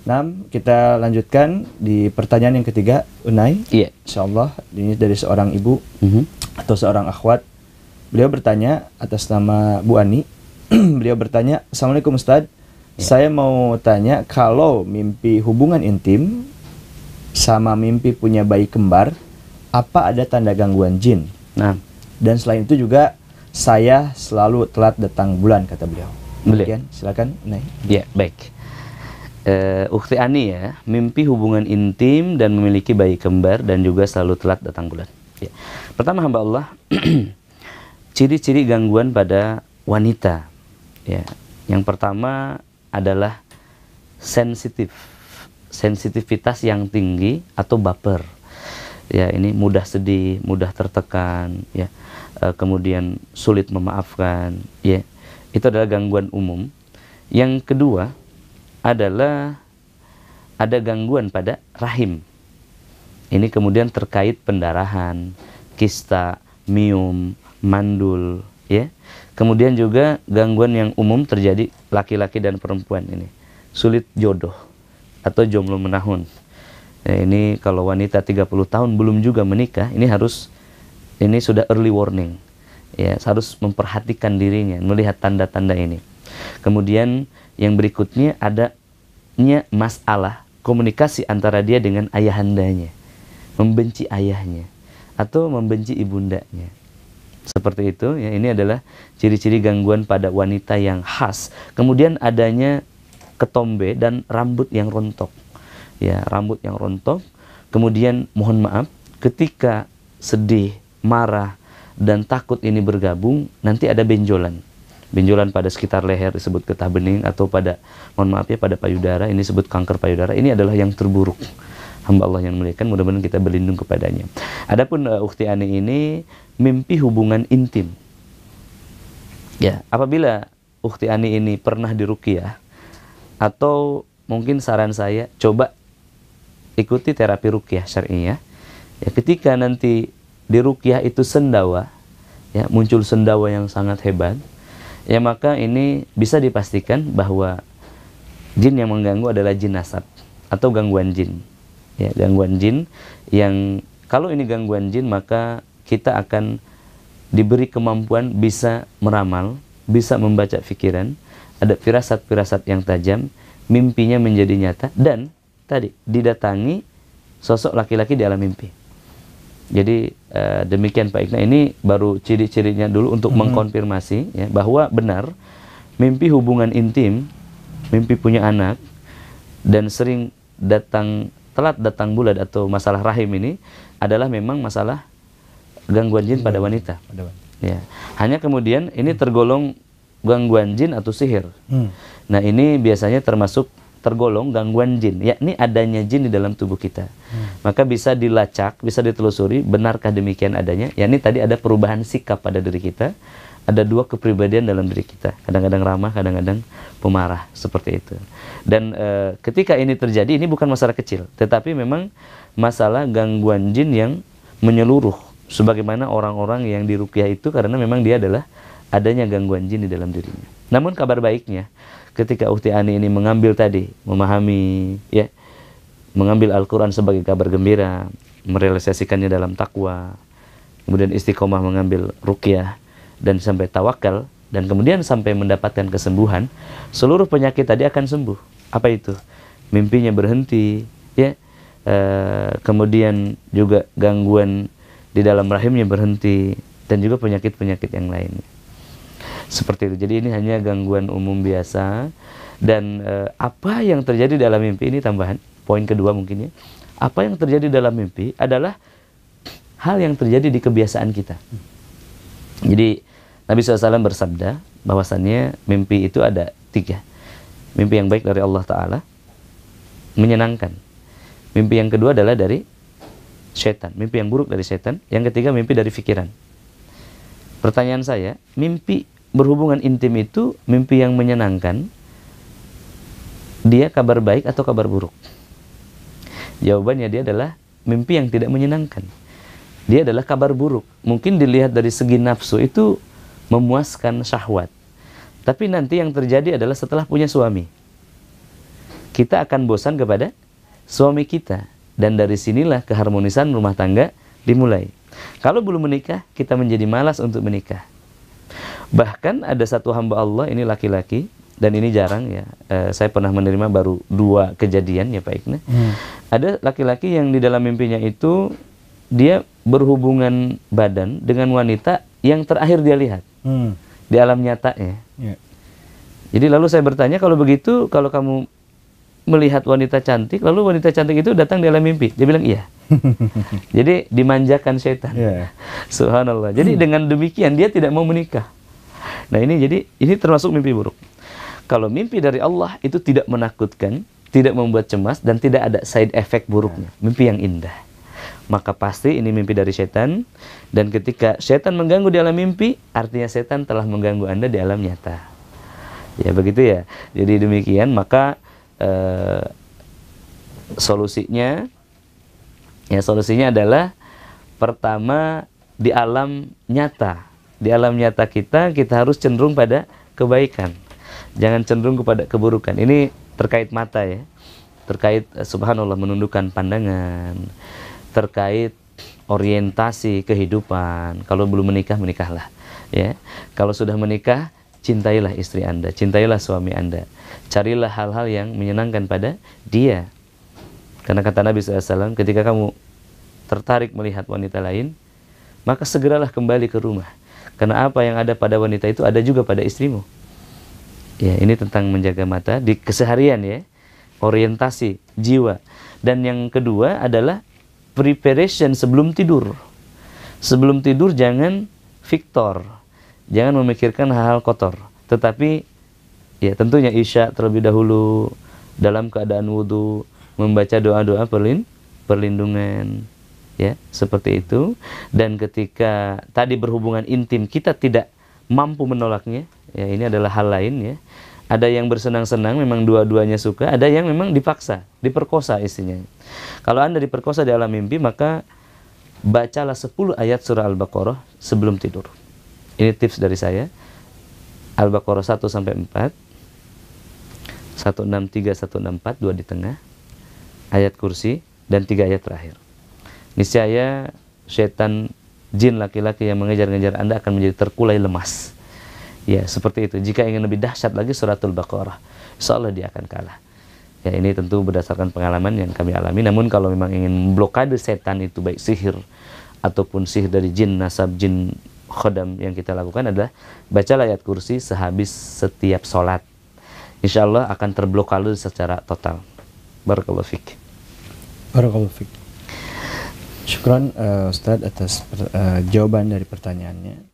Nam, kita lanjutkan di pertanyaan yang ketiga, Unai. Iya. Insya Allah, ini dari seorang ibu mm-hmm. atau seorang akhwat. Beliau bertanya atas nama Bu Ani. beliau bertanya, Assalamualaikum Ustadz. Yeah. Saya mau tanya, kalau mimpi hubungan intim sama mimpi punya bayi kembar, apa ada tanda gangguan jin? Nah. Dan selain itu juga, saya selalu telat datang bulan, kata beliau. Beliau. silakan Unai. Iya, baik uh, eh, Ukti Ani ya, mimpi hubungan intim dan memiliki bayi kembar dan juga selalu telat datang bulan. Ya. Pertama hamba Allah, ciri-ciri gangguan pada wanita. Ya. Yang pertama adalah sensitif, sensitivitas yang tinggi atau baper. Ya, ini mudah sedih, mudah tertekan, ya. Eh, kemudian sulit memaafkan, ya. Itu adalah gangguan umum. Yang kedua, adalah ada gangguan pada rahim. Ini kemudian terkait pendarahan, kista, mium, mandul, ya. Kemudian juga gangguan yang umum terjadi laki-laki dan perempuan ini. Sulit jodoh atau jomblo menahun. Ya, ini kalau wanita 30 tahun belum juga menikah, ini harus ini sudah early warning. Ya, harus memperhatikan dirinya, melihat tanda-tanda ini. Kemudian yang berikutnya adanya masalah komunikasi antara dia dengan ayahandanya. Membenci ayahnya atau membenci ibundanya. Seperti itu ya ini adalah ciri-ciri gangguan pada wanita yang khas. Kemudian adanya ketombe dan rambut yang rontok. Ya, rambut yang rontok. Kemudian mohon maaf ketika sedih, marah dan takut ini bergabung nanti ada benjolan Benjolan pada sekitar leher disebut getah bening atau pada mohon maaf ya pada payudara ini disebut kanker payudara. Ini adalah yang terburuk. Hamba Allah yang muliakan mudah-mudahan kita berlindung kepadanya. Adapun uh, ukti Ani ini mimpi hubungan intim. Ya, apabila ukti Ani ini pernah dirukiah atau mungkin saran saya coba ikuti terapi rukiah syar'i Ya, ketika nanti di itu sendawa, ya muncul sendawa yang sangat hebat ya maka ini bisa dipastikan bahwa jin yang mengganggu adalah jin nasab atau gangguan jin. Ya, gangguan jin yang kalau ini gangguan jin maka kita akan diberi kemampuan bisa meramal, bisa membaca pikiran, ada firasat-firasat yang tajam, mimpinya menjadi nyata dan tadi didatangi sosok laki-laki di alam mimpi. Jadi eh, demikian Pak Ikna ini baru ciri-cirinya dulu untuk -hmm. mengkonfirmasi ya, bahwa benar mimpi hubungan intim, mimpi punya anak dan sering datang telat datang bulan atau masalah rahim ini adalah memang masalah gangguan jin pada wanita. Pada wanita. Ya. Hanya kemudian ini tergolong gangguan jin atau sihir. Hmm. Nah ini biasanya termasuk tergolong gangguan jin, yakni adanya jin di dalam tubuh kita. Hmm. Maka bisa dilacak, bisa ditelusuri benarkah demikian adanya. Yakni tadi ada perubahan sikap pada diri kita, ada dua kepribadian dalam diri kita. Kadang-kadang ramah, kadang-kadang pemarah seperti itu. Dan e, ketika ini terjadi, ini bukan masalah kecil, tetapi memang masalah gangguan jin yang menyeluruh. Sebagaimana orang-orang yang dirukyah itu karena memang dia adalah adanya gangguan jin di dalam dirinya. Namun kabar baiknya, ketika Ukti Ani ini mengambil tadi, memahami ya, mengambil Al-Qur'an sebagai kabar gembira, merealisasikannya dalam takwa, kemudian istiqomah mengambil ruqyah dan sampai tawakal dan kemudian sampai mendapatkan kesembuhan, seluruh penyakit tadi akan sembuh. Apa itu? Mimpinya berhenti, ya. E, kemudian juga gangguan di dalam rahimnya berhenti dan juga penyakit-penyakit yang lainnya. Seperti itu. Jadi ini hanya gangguan umum biasa dan e, apa yang terjadi dalam mimpi ini tambahan poin kedua mungkin ya. Apa yang terjadi dalam mimpi adalah hal yang terjadi di kebiasaan kita. Jadi Nabi SAW bersabda bahwasannya mimpi itu ada tiga. Mimpi yang baik dari Allah Ta'ala, menyenangkan. Mimpi yang kedua adalah dari setan. Mimpi yang buruk dari setan. Yang ketiga mimpi dari pikiran. Pertanyaan saya, mimpi berhubungan intim itu mimpi yang menyenangkan dia kabar baik atau kabar buruk jawabannya dia adalah mimpi yang tidak menyenangkan dia adalah kabar buruk mungkin dilihat dari segi nafsu itu memuaskan syahwat tapi nanti yang terjadi adalah setelah punya suami kita akan bosan kepada suami kita dan dari sinilah keharmonisan rumah tangga dimulai kalau belum menikah kita menjadi malas untuk menikah Bahkan ada satu hamba Allah ini laki-laki dan ini jarang ya. E, saya pernah menerima baru dua kejadian ya Pak Ikhna. Hmm. Ada laki-laki yang di dalam mimpinya itu dia berhubungan badan dengan wanita yang terakhir dia lihat hmm. di alam nyata ya. Yeah. Jadi lalu saya bertanya kalau begitu kalau kamu melihat wanita cantik lalu wanita cantik itu datang di alam mimpi dia bilang iya. Jadi dimanjakan setan. Yeah. Subhanallah. Jadi hmm. dengan demikian dia tidak mau menikah. Nah ini jadi ini termasuk mimpi buruk. Kalau mimpi dari Allah itu tidak menakutkan, tidak membuat cemas dan tidak ada side effect buruknya. Mimpi yang indah. Maka pasti ini mimpi dari setan dan ketika setan mengganggu di alam mimpi, artinya setan telah mengganggu Anda di alam nyata. Ya begitu ya. Jadi demikian maka eh, solusinya ya solusinya adalah pertama di alam nyata di alam nyata kita kita harus cenderung pada kebaikan jangan cenderung kepada keburukan ini terkait mata ya terkait eh, subhanallah menundukkan pandangan terkait orientasi kehidupan kalau belum menikah menikahlah ya kalau sudah menikah cintailah istri Anda, cintailah suami Anda. Carilah hal-hal yang menyenangkan pada dia. Karena kata Nabi SAW, ketika kamu tertarik melihat wanita lain, maka segeralah kembali ke rumah. Karena apa yang ada pada wanita itu ada juga pada istrimu. Ya, ini tentang menjaga mata di keseharian ya. Orientasi jiwa. Dan yang kedua adalah preparation sebelum tidur. Sebelum tidur jangan victor. Jangan memikirkan hal-hal kotor. Tetapi ya tentunya isya terlebih dahulu dalam keadaan wudhu membaca doa-doa perlin perlindungan ya seperti itu dan ketika tadi berhubungan intim kita tidak mampu menolaknya ya ini adalah hal lain ya ada yang bersenang-senang memang dua-duanya suka ada yang memang dipaksa diperkosa istrinya kalau anda diperkosa di alam mimpi maka bacalah 10 ayat surah al-baqarah sebelum tidur ini tips dari saya al-baqarah 1 sampai 4 163 164 dua di tengah ayat kursi dan tiga ayat terakhir niscaya setan jin laki-laki yang mengejar-ngejar Anda akan menjadi terkulai lemas. Ya, seperti itu. Jika ingin lebih dahsyat lagi suratul Baqarah, insyaallah dia akan kalah. Ya, ini tentu berdasarkan pengalaman yang kami alami. Namun kalau memang ingin blokade setan itu baik sihir ataupun sihir dari jin nasab jin khodam yang kita lakukan adalah bacalah ayat kursi sehabis setiap sholat. Insya Allah akan terblokade secara total. Barakallahu fiqh. Barakallahu fiqh. Syukran uh, eh, Ustadz atas uh, jawaban dari pertanyaannya.